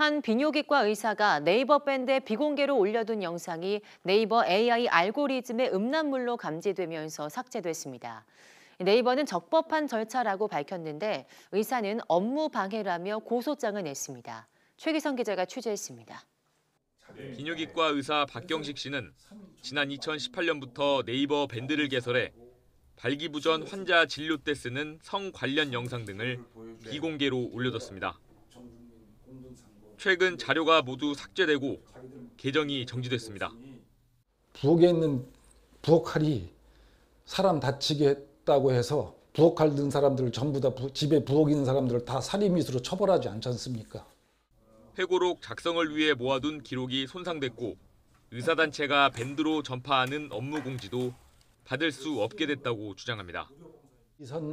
한 비뇨기과 의사가 네이버 밴드에 비공개로 올려둔 영상이 네이버 AI 알고리즘의 음란물로 감지되면서 삭제됐습니다. 네이버는 적법한 절차라고 밝혔는데 의사는 업무 방해라며 고소장을 냈습니다. 최기성 기자가 취재했습니다. 비뇨기과 의사 박경식 씨는 지난 2018년부터 네이버 밴드를 개설해 발기부전 환자 진료 때 쓰는 성 관련 영상 등을 비공개로 올려뒀습니다. 최근 자료가 모두 삭제되고 계정이 정지됐습니다. 부엌에 있는 부엌 칼이 사람 다치게 했다고 해서 부엌 칼든 사람들을 전부 다 부, 집에 부엌 있는 사람들을 다 살인미수로 처벌하지 않지 않습니까? 회고록 작성을 위해 모아둔 기록이 손상됐고 의사단체가 밴드로 전파하는 업무 공지도 받을 수 없게 됐다고 주장합니다.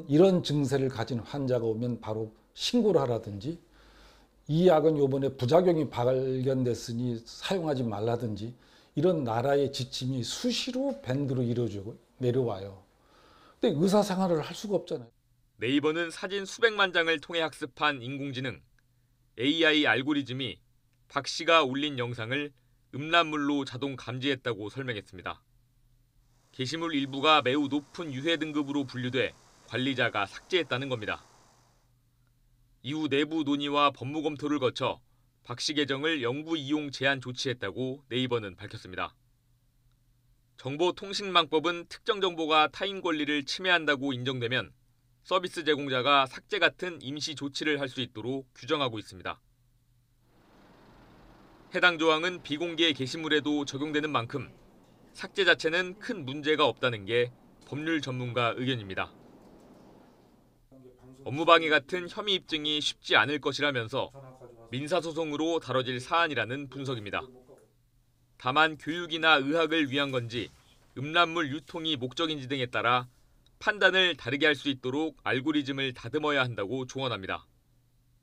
이런 증세를 가진 환자가 오면 바로 신고를 하라든지 이 약은 요번에 부작용이 발견됐으니 사용하지 말라든지 이런 나라의 지침이 수시로 밴드로 이루어지고 내려와요. 근데 의사 생활을 할 수가 없잖아요. 네이버는 사진 수백만 장을 통해 학습한 인공지능 AI 알고리즘이 박 씨가 올린 영상을 음란물로 자동 감지했다고 설명했습니다. 게시물 일부가 매우 높은 유해 등급으로 분류돼 관리자가 삭제했다는 겁니다. 이후 내부 논의와 법무 검토를 거쳐 박씨 계정을 영구 이용 제한 조치했다고 네이버는 밝혔습니다. 정보통신망법은 특정 정보가 타인 권리를 침해한다고 인정되면 서비스 제공자가 삭제 같은 임시 조치를 할 수 있도록 규정하고 있습니다. 해당 조항은 비공개 게시물에도 적용되는 만큼 삭제 자체는 큰 문제가 없다는 게 법률 전문가 의견입니다. 업무방해 같은 혐의 입증이 쉽지 않을 것이라면서 민사소송으로 다뤄질 사안이라는 분석입니다. 다만 교육이나 의학을 위한 건지 음란물 유통이 목적인지 등에 따라 판단을 다르게 할 수 있도록 알고리즘을 다듬어야 한다고 조언합니다.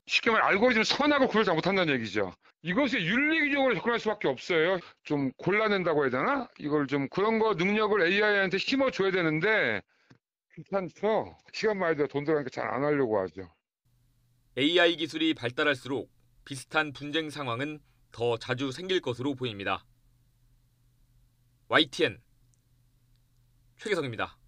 쉽게 말해 알고리즘을 선하고 구별 잘못한다는 얘기죠. 이것이 윤리적으로 접근할 수밖에 없어요. 좀 골라낸다고 해야 되나? 이걸 좀 그런 거 능력을 AI한테 심어줘야 되는데 귀찮죠? 시간 많이 들어 돈 들어가니까 잘 안 하려고 하죠. AI 기술이 발달할수록 비슷한 분쟁 상황은 더 자주 생길 것으로 보입니다. YTN 최기성입니다.